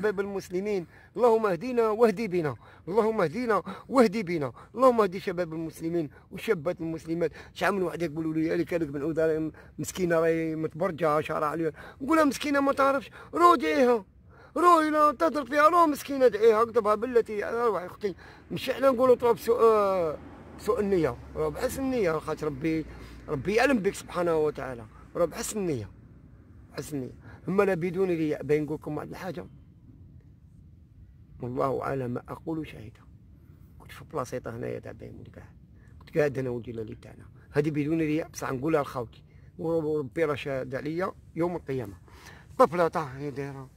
شباب المسلمين اللهم اهدنا واهدي بنا اللهم اهدينا واهدي بنا اللهم اهدي شباب المسلمين وشابات المسلمات شحال من وحده يقولوا لي هذيك هذيك بنعود مسكينه راهي متبرجه شارع عليها نقول لها مسكينه ما تعرفش روديها روحي لا تهضر فيها روح مسكينه دعيها اكتبها بالتي روحي اختي مش احنا نقولوا طلب بسوء سوء النيه راه بحسن النيه خاطر ربي ربي يعلم بك سبحانه وتعالى راه بحسن النيه بحسن النيه اما لا بدون بين باين نقول لكم واحد الحاجه والله على ما اقول شهيده كنت في بلاصيطه هنايا تاع بهم كاع كنت قاعد انا ولدي لالي تاعنا هذه بدون رياء بصح نقولها لخوتي وربي راه شاد عليا يوم القيامه طفله تاع دايره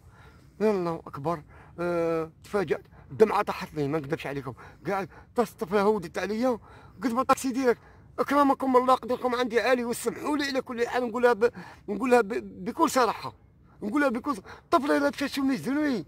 الله اكبر أه تفاجات الدمعه طاحت لي ما نكذبش عليكم قاعد طفله هودت عليا قلت بالطاكسي ديرك اكرمكم الله قدركم عندي عالي وسمحوا لي على كل حال نقولها ب... نقولها ب... بكل صراحه نقولها بكل طفله لا تفشوا من الزنوي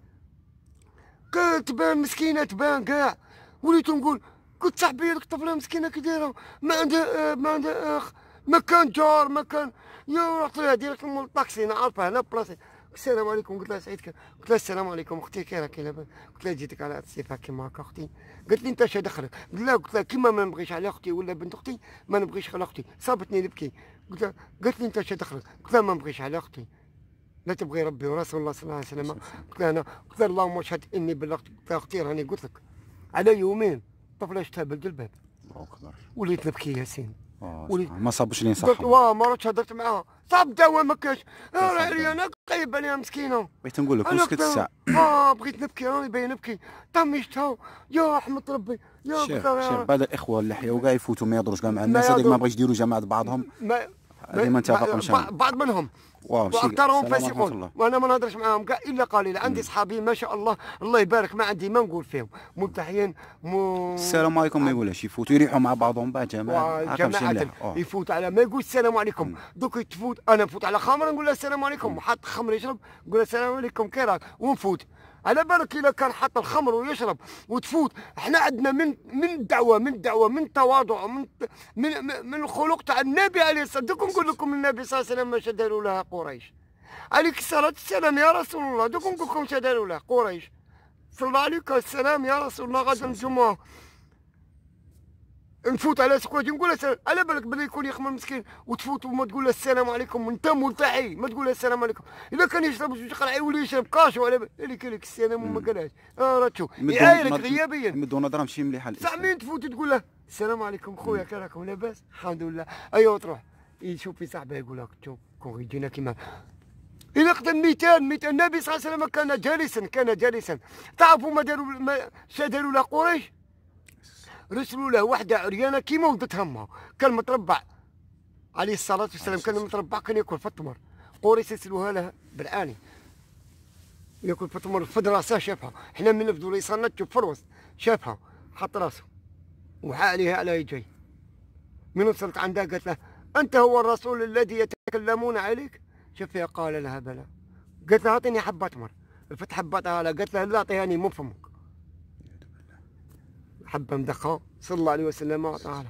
كانت تبان مسكينه تبان كاع وليت نقول قلت صاحبي هذيك الطفله مسكينه كي دايره ما عندها ما عندها اخ ما كان جار ما كان يا رحت لها ديريكت مول الطاكسي انا عارفه هنا بلاصتي السلام عليكم قلت لها سعيد قلت لها السلام عليكم اختي كي راكي لاباس قلت لها جيتك على هاد الصفه كيما هكا اختي قالت لي انت اش دخلك قلت لها قلت لها كيما ما نبغيش على اختي ولا بنت اختي ما نبغيش على اختي صابتني نبكي قلت لها قالت لي انت اش دخلك قلت لها ما نبغيش على اختي لا تبغي ربي ورسول الله صلى الله عليه وسلم قلت انا قلت اللهم اشهد اني بلغت قلت اختي راني قلت لك على يومين طفله شتها بلد الباب وليت نبكي ياسين آه، وليت ما صابوش لي صح واه ما رحتش هضرت معاها صاب دواء ما كاش عليا انا قريب عليها مسكينه بغيت نقول لك وسكت الساعه اه بغيت نبكي راني باين نبكي طمي شتها يا رحمه ربي يا شيخ شيخ بعد الاخوه اللي وكاع يفوتوا ما يهضروش كاع مع الناس هذيك ما بغيش يديروا جماعه بعضهم ما ديما نتفقوا ان شاء الله بعض منهم واكثرهم فاسقون وانا ما نهضرش معاهم كاع الا قليل عندي صحابي ما شاء الله الله يبارك ما عندي ما نقول فيهم ملتحيين م... السلام عليكم ما يقولش يفوتوا يريحوا مع بعضهم بعد جماعه جماعه يفوت على ما يقول السلام عليكم دوك تفوت انا نفوت على خمر نقول له السلام عليكم وحط خمر يشرب نقول له السلام عليكم كي راك ونفوت على بالك الا كان حط الخمر ويشرب وتفوت احنا عندنا من من الدعوه من الدعوه من التواضع من من من الخلق تاع النبي عليه الصلاه دوك نقول لكم النبي صلى الله عليه وسلم ماشي داروا لها قريش عليك الصلاه والسلام يا رسول الله دوك نقول لكم ماش داروا لها قريش صلى عليك السلام يا رسول الله غدا نجمعوه نفوت على سكواتي نقول له على بالك بلي يكون يخمم مسكين وتفوت وما تقول له السلام عليكم وانت ملتحي ما تقول له السلام عليكم اذا كان يشرب زوج قرعي ولا يشرب كاشو على بالك قال لك السلام وما قالهاش اه راه تشوف يعايرك غيابيا مدو نظره ماشي مليحه صح مين تفوت تقول له السلام عليكم خويا كي راكم لاباس الحمد لله ايوا تروح يشوف إيه، في صاحبه يقول لك تشوف كون يجينا كيما إلا قدم 200 200 النبي صلى الله عليه وسلم كان جالسا كان جالسا تعرفوا ما داروا ما شا داروا لقريش قريش رسلوا له وحده عريانه كيما ولدت همها كان متربع عليه الصلاه والسلام كان متربع كان ياكل في التمر قريش يسلوها له بالعاني ياكل في التمر فد راسه شافها حنا من نبدو ليصالنا تشوف في الوسط شافها حط راسه وحا عليها على يجي من وصلت عندها قالت له انت هو الرسول الذي يتكلمون عليك شوف قال لها بلى قالت له اعطيني حبه تمر فتح حبه قالت له لا اعطيهاني مو فمك حبه مدقه صلى الله عليه وسلم عطاها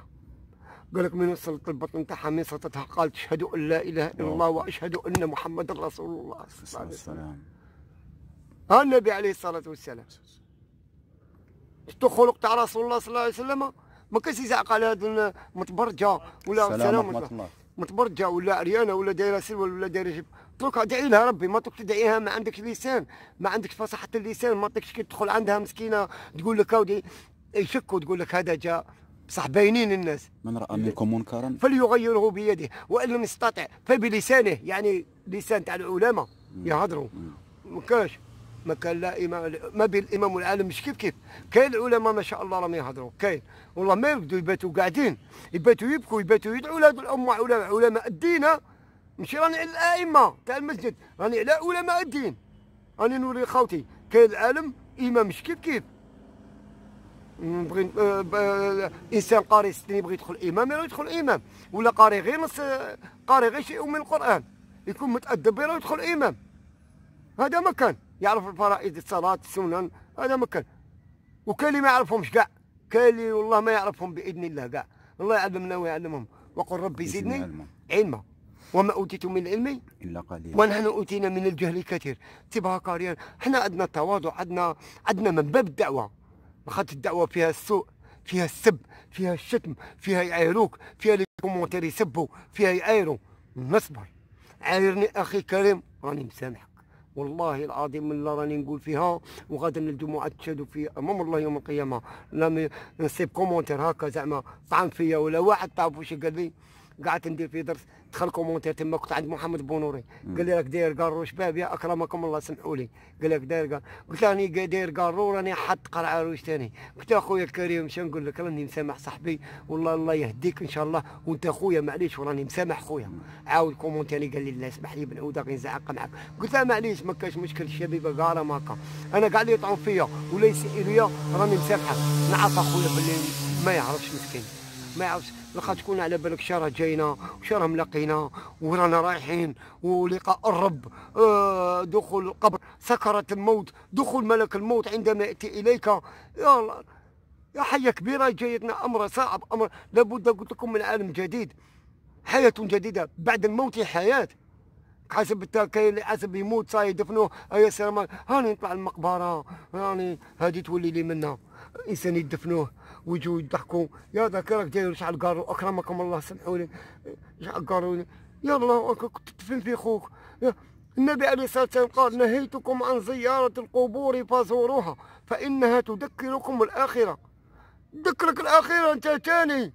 قال لك من وصلت البطن تاعها من سلطتها قالت اشهد ان لا اله الا الله واشهد ان محمدا رسول الله صلى الله عليه وسلم النبي عليه الصلاه والسلام شفتوا خلق تاع رسول الله صلى الله عليه وسلم ما كانش يزعق على هذا متبرجه ولا سلامة متبرجه ولا عريانه ولا دايره سلوى ولا دايره جب تروك ادعي لها ربي ما تروك تدعيها ما عندكش لسان ما عندكش فصاحه اللسان ما تروكش كي تدخل عندها مسكينه تقول لك اودي يشك وتقول لك هذا جاء بصح باينين الناس من راى منكم منكرا فليغيره بيده وان لم يستطع فبلسانه يعني لسان تاع العلماء يهضروا ما كانش ما كان لا امام ما بين الامام والعالم مش كيف كيف كاين العلماء ما شاء الله راهم يهضروا كاين والله ما يبدو يباتوا قاعدين يباتوا يبكوا يباتوا يدعوا لهذ الامه علماء علماء الدين ماشي راني على الائمه تاع المسجد راني على علماء الدين راني نوري خوتي كاين العالم امام مش كيف كيف نبغي آه، آه، انسان قاري ستين يبغي يدخل امام يروح يدخل امام ولا قاري غير نص قاري غير شيء من القران يكون متادب به يدخل امام هذا ما كان يعرف الفرائض الصلاه السنن هذا ما كان وكاين اللي ما يعرفهمش كاع كاين اللي والله ما يعرفهم باذن الله كاع الله يعلمنا ويعلمهم وقل ربي زدني علما وما اوتيتم من العلم الا قليلا ونحن اوتينا من الجهل كثير تبقى قاريا حنا عندنا التواضع عندنا عندنا من باب الدعوه خاطر الدعوه فيها السوء فيها السب فيها الشتم فيها يعايروك فيها لي كومونتير يسبوا فيها يعايروا نصبر عايرني اخي كريم راني مسامحك والله العظيم اللي راني نقول فيها وغادا الجمعه تشهدوا في امام الله يوم القيامه لا نسيب كومونتير هكا زعما طعن فيا ولا واحد تعرف واش قال لي قعدت ندير في درس دخل كومونتير تما كنت عند محمد بونوري قال لي راك داير قارو شباب يا اكرمكم الله سمحوا لي قال لك داير قارو قلت له راني داير قارو راني حط قرعه روش ثاني قلت له اخويا الكريم شنو نقول لك راني مسامح صاحبي والله الله يهديك ان شاء الله وانت خويا معليش وراني مسامح خويا عاود كومونتير قال لي لا اسمح لي بن عوده غير نزعق معك قلت له معليش ما كاش مشكل الشبيبه قاره ماكا انا كاع اللي يطعن فيا ولا يسئلوا راني مسامحك نعرف اخويا باللي ما يعرفش مسكين ما يعرفش لقد تكون على بالك شراه جاينا وشراه ملاقينا ورانا رايحين ولقاء الرب آه دخول القبر سكرة الموت دخول ملك الموت عندما يأتي إليك يا الله يا حية كبيرة جايتنا أمر صعب أمر لابد قلت لكم من عالم جديد حياة جديدة بعد الموت حياة حسب كاين اللي حسب يموت صاي يدفنوه يا سلام هاني نطلع المقبره هاني هادي تولي لي منها انسان يدفنوه ويجوا يضحكوا يا ذاك راك داير شحال قاروا اكرمكم الله سمحوا لي شحال يا يلا كنت تدفن في خوك النبي عليه الصلاه والسلام قال نهيتكم عن زياره القبور فزوروها فانها تذكركم الاخره تذكرك الاخره انت تاني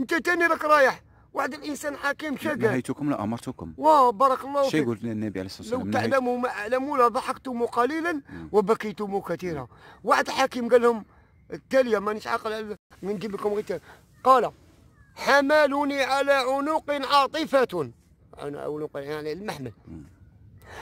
انت تاني راك رايح واحد الانسان حكيم شجاع نهيتكم واه بارك الله فيك يقول النبي عليه الصلاه والسلام لو تعلموا ما اعلموا لضحكتم قليلا وبكيتم كثيرا واحد حكيم قال لهم التاليه مانيش عاقل من نجيب لكم غير قال حملوني على عنق عاطفه عنق يعني المحمل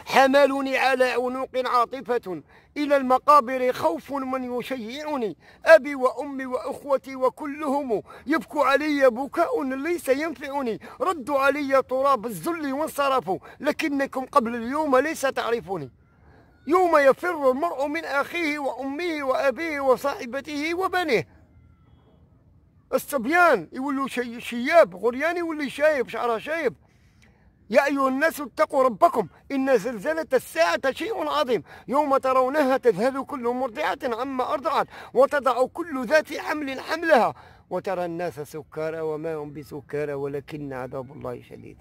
حملني على عنق عاطفة إلى المقابر خوف من يشيعني أبي وأمي وأخوتي وكلهم يبكو علي بكاء ليس ينفعني ردوا علي تراب الذل وانصرفوا لكنكم قبل اليوم ليس تعرفوني يوم يفر المرء من أخيه وأمه وأبيه وصاحبته وبنيه الصبيان يولوا شياب غريان يولي شايب شعره شايب يا أيها الناس اتقوا ربكم إن زلزلة الساعة شيء عظيم يوم ترونها تذهل كل مرضعة عما أرضعت وتضع كل ذات حمل حملها وترى الناس سكارى وما هم بسكارى ولكن عذاب الله شديد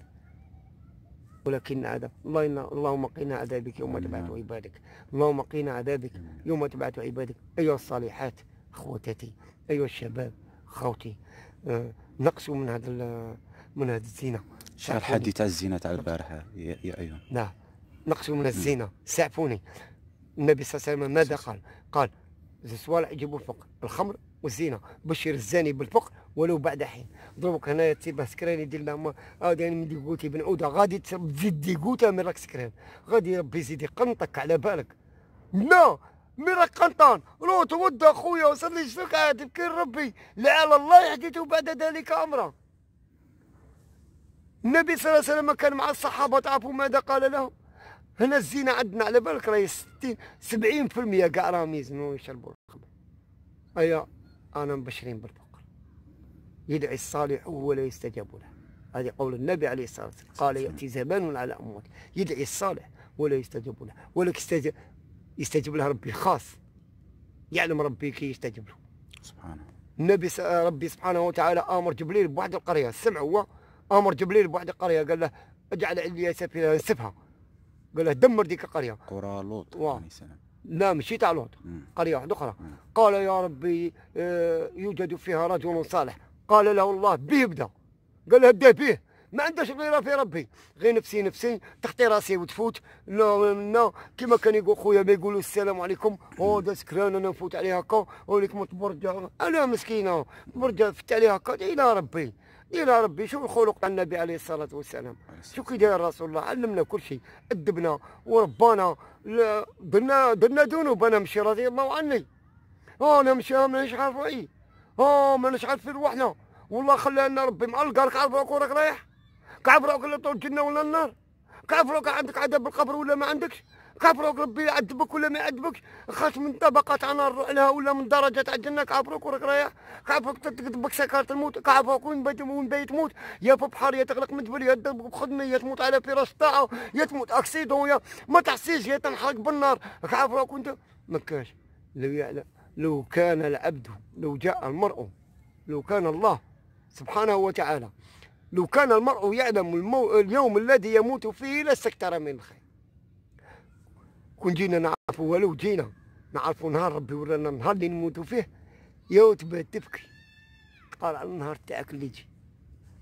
ولكن عذاب الله إن... اللهم قنا عذابك يوم تبعث عبادك اللهم قنا عذابك يوم تبعث عبادك أيها الصالحات أخوتتي أيها الشباب خوتي أه... نقصوا من هذا من هذا الزينه شحال حد تاع الزينه تاع البارحه يا ايها نعم نقصوا من الزينه نعم. سعفوني النبي صلى الله عليه وسلم ماذا قال؟ قال زوج يجيبوا الفقر الخمر والزينه بشير الزاني بالفقر ولو بعد حين دروك هنايا تيبه سكران يدير لها هذا آه من ديكوتي بن عوده غادي تزيد ديكوتا من راك سكران غادي ربي يزيد يقنطك على بالك لا مي راك قنطان روح تود اخويا وصلي شفيك عاد بكير ربي لعل الله يحدث بعد ذلك امره النبي صلى الله عليه وسلم كان مع الصحابة تعرفوا ماذا قال لهم هنا الزينة عندنا على بالك راهي 60 70% كاع راهم يزنوا ويشربوا الخمر أيا أيوة، أنا مبشرين بالفقر يدعي الصالح ولا يستجاب له هذه قول النبي عليه الصلاة والسلام قال يأتي زمان على أموات يدعي الصالح ولا يستجاب له ولك يستجاب يستجيب لها ربي خاص يعلم ربي كي يستجيب له سبحانه النبي ربي سبحانه وتعالى امر جبريل بواحد القريه سمع هو امر جبريل بواحد القريه قال له اجعل عليا سفينه سفها قال له دمر ديك القريه قرى لوط عليه يعني لا مشي تاع لوط قريه واحده اخرى قال يا ربي آه، يوجد فيها رجل صالح قال له الله به ابدا قال له ابدا به ما عندهاش غير في ربي غير نفسي نفسي تحطي راسي وتفوت لا لا كما كان يقول خويا ما يقولوا السلام عليكم او دا سكران انا نفوت عليه هكا وليك متبرجه انا مسكينه برجه فت عليه هكا الى ربي الى ربي شوف الخلق تاع النبي عليه الصلاه والسلام شو كي داير رسول الله علمنا كل شيء ادبنا وربانا درنا درنا ذنوب انا مشي رضي الله عني اه انا مشي مانيش عارف رايي اه مانيش عارف في روحنا والله خلانا ربي مع عارف روحك وراك رايح كعب روحك لا طول الجنه ولا النار كعب روحك عندك عذاب بالقبر ولا ما عندكش كابروك ربي يعذبك ولا ما يعذبك خاص من طبقه نار نروح لها ولا من درجه تاع الجنه كعبروك وراك رايح كابروك تكذبك سكرت الموت كابروك وين بيت وين بيت تموت يا في بحر يا تغرق مدبر يا تضربك بخدمه يا تموت على فراش طاعه يا تموت اكسيدون يا ما تحسيش يا تنحرق بالنار كابروك وانت ما كانش لو يعلم لو كان العبد لو جاء المرء لو كان الله سبحانه وتعالى لو كان المرء يعلم المو... اليوم الذي يموت فيه لاستكثر من الخير كون جينا نعرفوا والو جينا نعرفوا نهار ربي ورانا النهار اللي نموتوا فيه يا تبات تبكي تقارع على النهار تاعك اللي يجي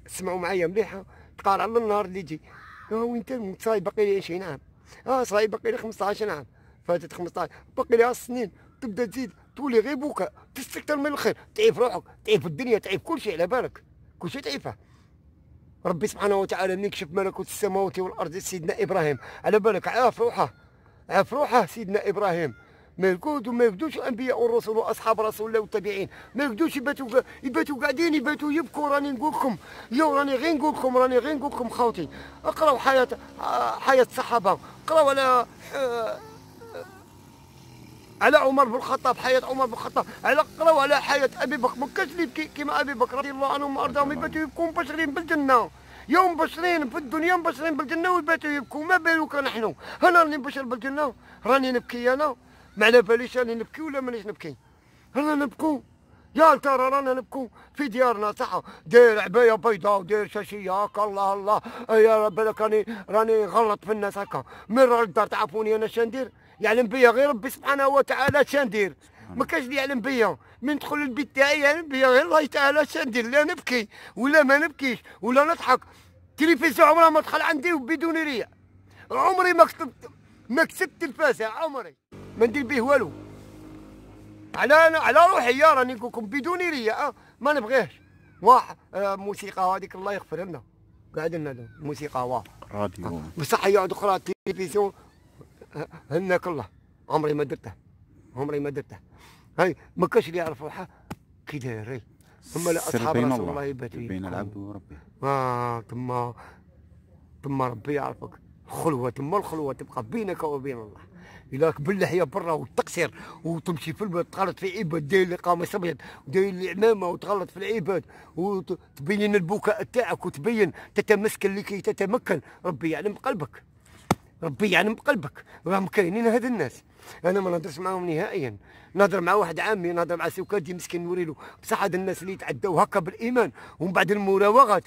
اسمعوا معايا مليحه تقارع على النهار اللي يجي ها وين صاي باقي لي 20 عام اه صاي باقي لي 15 عام فاتت 15 باقي لي سنين تبدا تزيد تولي غير بوكا تستكثر من الخير تعيف روحك تعيف الدنيا تعيف كل شيء على بالك كل شيء تعيفه ربي سبحانه وتعالى من يكشف ملكوت السماوات والارض سيدنا ابراهيم على بالك عاف روحه روحه سيدنا ابراهيم ما يرقدوا ما يقدوش الانبياء والرسل واصحاب رسول الله والتابعين ما يقدوش يباتوا يباتوا قاعدين يباتوا يبكوا راني نقول لكم يو راني غير نقول لكم راني غير نقول لكم خوتي اقراوا حياه حياه الصحابه اقراوا على آه، على عمر بن الخطاب حياه عمر بن الخطاب على اقراوا على حياه ابي بكر ما كانش اللي يبكي كما ابي بكر رضي الله عنهم وارضاهم يباتوا يبكوا مباشرين بالجنه يوم بشرين في الدنيا مبشرين بالجنه وباتوا يبكوا ما بالوك نحن انا راني مبشر بالجنه راني نبكي انا ما على باليش راني نبكي ولا مانيش نبكي رانا نبكو يا ترى رانا نبكو في ديارنا صح داير عبايه بيضاء وداير شاشيه هكا الله الله يا بالك راني راني غلط في الناس هكا من راه الدار تعرفوني انا شندير يعلم يعني بيا غير ربي سبحانه وتعالى شندير ما كانش لي يعلم بيا من ندخل للبيت تاعي يعلم بيا غير الله تعالى اش ندير لا نبكي ولا ما نبكيش ولا نضحك التلفزيون عمرها ما دخل عندي بدون ريع عمري ما كتبت ما كسبت التلفازه عمري ما ندير به والو على أنا على روحي يا راني نقول لكم بدون ريع آه، ما نبغيهش واحد آه، موسيقى هذيك الله يغفر لنا قاعد لنا الموسيقى واحد راديو بصح يقعد اخرى التلفزيون هناك الله عمري ما درته عمري ما درته هاي ما كاش اللي يعرف روحه كي داير ثم لا اصحاب رسول الله, الله يبات بين العبد وربه اه تما تما ربي يعرفك خلوه تما الخلوه تبقى بينك وبين الله الا بالله يا برا وتقصير وتمشي في البلد تغلط في عباد داير اللي قام ابيض داير اللي عمامه وتغلط في العباد وتبين البكاء تاعك وتبين تتمسكن لكي تتمكن ربي يعلم قلبك ربي يعلم يعني بقلبك راهم كاينين هاد الناس انا ما نهضرش معاهم نهائيا نهضر مع واحد عامي نهضر مع سوكادي مسكين نوري له بصح هاد الناس اللي يتعداو هكا بالايمان ومن بعد المراوغات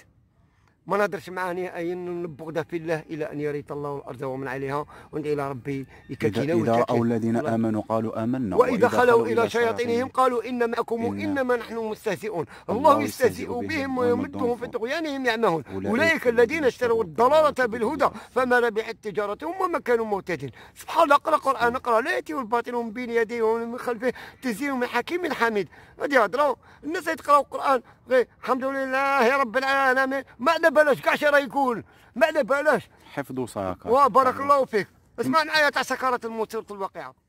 ما نهدرش معاه نهائيا نبغضه في الله الى ان يريت الله الارض ومن عليها وندعي الى ربي يكفينا اذا, إذا راوا الذين امنوا قالوا امنا واذا, وإذا خلوا الى شياطينهم قالوا ان معكم انما نحن مستهزئون الله يستهزئ بهم ويمدهم في طغيانهم يعمهون اولئك الذين اشتروا الضلاله بالهدى فما ربحت تجارتهم وما كانوا مهتدين سبحان الله اقرا القران اقرا لا ياتي الباطل من بين يديه ومن خلفه تنزيل من حكيم حميد هذه هضره الناس يتقراوا القران غير إيه، الحمد لله رب العالمين ما على بالوش كاع شي راه يكون ما على بالوش حفظ وصاك وبارك الله فيك اسمع معايا تاع سكرات الموت سورة الواقعة